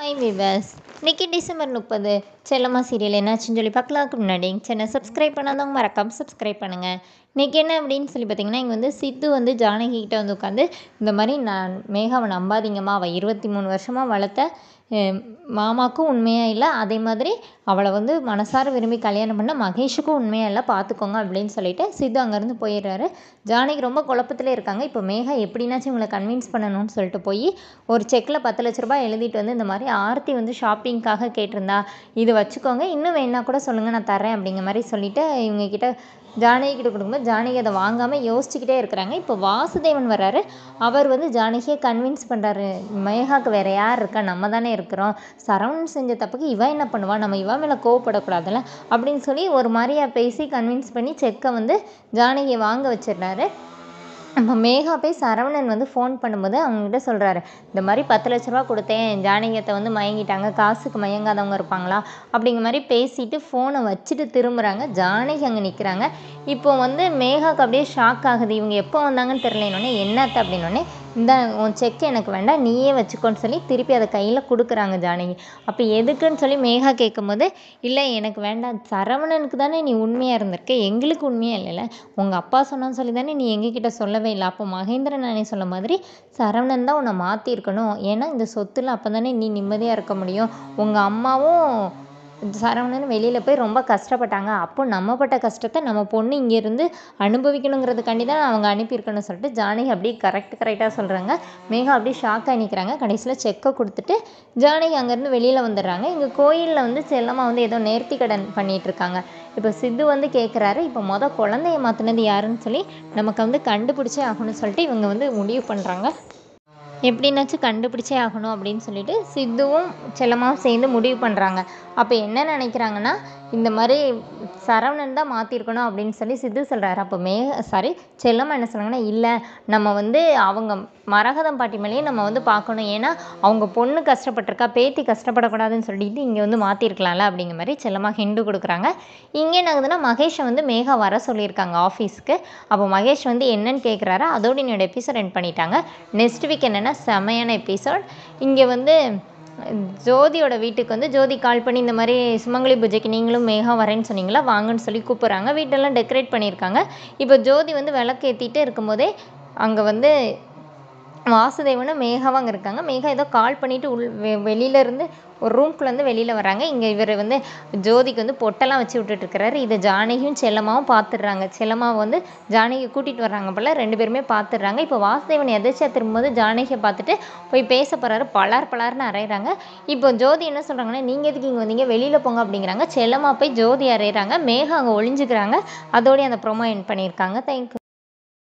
hi viewers இன்றைக்கி December முப்பது செல்லம்மா serial என்னாச்சுன்னு சொல்லி பார்க்கலாக்கு முன்னாடி சேனல் சப்ஸ்கிரைப் பண்ணாதவங்க மறக்காமல் சப்ஸ்கிரைப் பண்ணுங்கள் இன்றைக்கி என்ன அப்படின்னு சொல்லி பார்த்திங்கன்னா இங்கே வந்து சித்து வந்து ஜானகி கிட்ட வந்து உட்காந்து இந்த மாதிரி நான் மேகாவை நம்பாதீங்கம்மா அவள் இருபத்தி மூணு வருஷமாக வளர்த்த மாமாக்கும் உண்மையாக இல்லை அதே மாதிரி அவளை வந்து மனசார விரும்பி கல்யாணம் பண்ண மகேஷுக்கும் உண்மையாக இல்லை பார்த்துக்கோங்க அப்படின்னு சொல்லிட்டு சித்து அங்கேருந்து போயிடுறாரு ஜானகி ரொம்ப குழப்பத்தில் இருக்காங்க இப்போ மேகா எப்படின்னாச்சும் இவங்களை கன்வின்ஸ் பண்ணணும்னு சொல்லிட்டு போய் ஒரு செக்கில் பத்து லட்ச ரூபாய் எழுதிட்டு வந்து இந்த மாதிரி ஆர்த்தி வந்து ஷாப்பிங்க்காக கேட்டிருந்தா இது வச்சுக்கோங்க இன்னும் வேணா கூட சொல்லுங்கள் நான் தரேன் அப்படிங்கிற மாதிரி சொல்லிவிட்டு இவங்கக்கிட்ட ஜானகி கிட்ட கொடுக்கும்போது ஜானகி அதை வாங்காமல் யோசிச்சுக்கிட்டே இருக்கிறாங்க இப்போ வாசுதேவன் வர்றாரு அவர் வந்து ஜானகியை கன்வின்ஸ் பண்ணுறாரு மேகாவுக்கு வேறு யார் இருக்கா நம்ம தானே இருக்கிறோம் சரவணன் செஞ்ச தப்புக்கு இவன் என்ன பண்ணுவான் நம்ம இவன் மேலே கோவப்படக்கூடாதுல்ல அப்படின்னு சொல்லி ஒரு மாதிரியாக பேசி கன்வின்ஸ் பண்ணி செக்கை வந்து ஜானகியை வாங்க வச்சிடுறாரு நம்ம மேகா போய் சரவணன் வந்து ஃபோன் பண்ணும்போது அவங்ககிட்ட சொல்கிறாரு இந்த மாதிரி பத்து லட்ச ரூபா கொடுத்தேன் ஜானகியத்தை வந்து மயங்கிட்டாங்க காசுக்கு மயங்காதவங்க இருப்பாங்களா அப்படிங்கிற மாதிரி பேசிட்டு ஃபோனை வச்சுட்டு திரும்புகிறாங்க ஜானகி அங்கே நிற்கிறாங்க இப்போ வந்து மேகாவுக்கு அப்படியே ஷாக் ஆகுது இவங்க எப்போ வந்தாங்கன்னு தெரியலனோடனே என்னத்தை அப்படின்னோடனே இந்த உன் செக் எனக்கு வேண்டாம் நீயே வச்சுக்கோன்னு சொல்லி திருப்பி அதை கையில் கொடுக்குறாங்க ஜானகி அப்போ எதுக்குன்னு சொல்லி மேகா கேட்கும்போது இல்லை எனக்கு வேண்டாம் சரவணனுக்கு தானே நீ உண்மையாக இருந்திருக்க எங்களுக்கு உண்மையாக இல்லைல்ல உங்கள் அப்பா சொன்னான்னு சொல்லி தானே நீ எங்ககிட்ட சொல்லவே இல்லை அப்போ மகேந்திரன் நானே சொன்ன மாதிரி சரவணன் தான் உன்னை மாற்றிருக்கணும் ஏன்னா இந்த சொத்தில் அப்போ தானே நீ நிம்மதியாக இருக்க முடியும் உங்கள் அம்மாவும் சரவணன் வெளியில் போய் ரொம்ப கஷ்டப்பட்டாங்க அப்போது நம்ம பட்ட கஷ்டத்தை நம்ம பொண்ணு இங்கேருந்து அனுபவிக்கணுங்கிறதுக்காண்டி தான் அவங்க அனுப்பியிருக்கணும் சொல்லிட்டு ஜானகி அப்படியே கரெக்ட் கரெக்டாக சொல்கிறாங்க மேகா அப்படியே ஷாக்காக நிற்கிறாங்க கடைசியில் செக்கை கொடுத்துட்டு ஜானகி அங்கேருந்து வெளியில் வந்துடுறாங்க இங்கே கோயிலில் வந்து செல்லமாக வந்து ஏதோ நேர்த்தி கடன் பண்ணிகிட்ருக்காங்க இப்போ சித்து வந்து கேட்குறாரு இப்போ மொதல் குழந்தைய மாற்றினது யாருன்னு சொல்லி நமக்கு வந்து கண்டுபிடிச்சே ஆகணும்னு சொல்லிட்டு இவங்க வந்து முடிவு பண்ணுறாங்க எப்படினாச்சும் கண்டுபிடிச்சே ஆகணும் அப்படின்னு சொல்லிட்டு சித்துவும் செல்லம்மாவும் சேர்ந்து முடிவு பண்ணுறாங்க அப்போ என்ன நினைக்கிறாங்கன்னா இந்த மாதிரி சரவணன் தான் மாற்றிருக்கணும் அப்படின்னு சொல்லி சித்து சொல்கிறாரு அப்போ மே சாரி செல்லம்மா என்ன சொல்கிறாங்கன்னா இல்லை நம்ம வந்து அவங்க மரகதம் பாட்டி மேலேயும் நம்ம வந்து பார்க்கணும் ஏன்னா அவங்க பொண்ணு கஷ்டப்பட்டிருக்கா பேத்தி கஷ்டப்படக்கூடாதுன்னு சொல்லிட்டு இங்கே வந்து மாற்றிருக்கலாம்ல அப்படிங்கிற மாதிரி செல்லமாக ஹிண்டு கொடுக்குறாங்க இங்கே என்ன மகேஷை வந்து மேகா வர சொல்லியிருக்காங்க ஆஃபீஸ்க்கு அப்போ மகேஷ் வந்து என்னன்னு கேட்குறாரு அதோடு என்னோடய எபிசோட் என் பண்ணிட்டாங்க நெக்ஸ்ட் வீக் என்னென்னா செமையான எபிசோட் இங்கே வந்து ஜோதியோட வீட்டுக்கு வந்து ஜோதி கால் பண்ணி இந்த மாதிரி சுமங்கலி பூஜைக்கு நீங்களும் மேகா வரேன்னு சொன்னீங்களா வாங்கன்னு சொல்லி கூப்பிட்றாங்க வீட்டெல்லாம் டெக்கரேட் பண்ணியிருக்காங்க இப்போ ஜோதி வந்து விளக்கு ஏற்றிட்டு இருக்கும்போதே அங்கே வந்து வாசுதேவனும் மேகாவும் அங்கே இருக்காங்க மேகா ஏதோ கால் பண்ணிவிட்டு உள் வெ வெளியிலேருந்து ஒரு ரூம்குள்ளேருந்து வெளியில் வராங்க இங்கே இவர் வந்து ஜோதிக்கு வந்து பொட்டெல்லாம் வச்சு விட்டுட்டுருக்கிறாரு இதை ஜானகியும் செல்லம்மாவும் பார்த்துடுறாங்க செல்லம்மாவை வந்து ஜானகி கூட்டிகிட்டு வர்றாங்க போல் ரெண்டு பேருமே பார்த்துடுறாங்க இப்போ வாசுதேவன் எதிர்ச்சியாக திரும்பும்போது ஜானகியை பார்த்துட்டு போய் பேச போகிறாரு பலார் பலார்னு அரைகிறாங்க இப்போ ஜோதி என்ன சொல்கிறாங்கன்னா நீங்கள் எதுக்கு இங்கே வந்தீங்க வெளியில் போங்க அப்படிங்கிறாங்க செல்லம்மா போய் ஜோதி அரைகிறாங்க மேகம் அங்கே ஒழிஞ்சுக்கிறாங்க அதோடய அந்த ப்ரொமோ என் பண்ணியிருக்காங்க தேங்க்யூ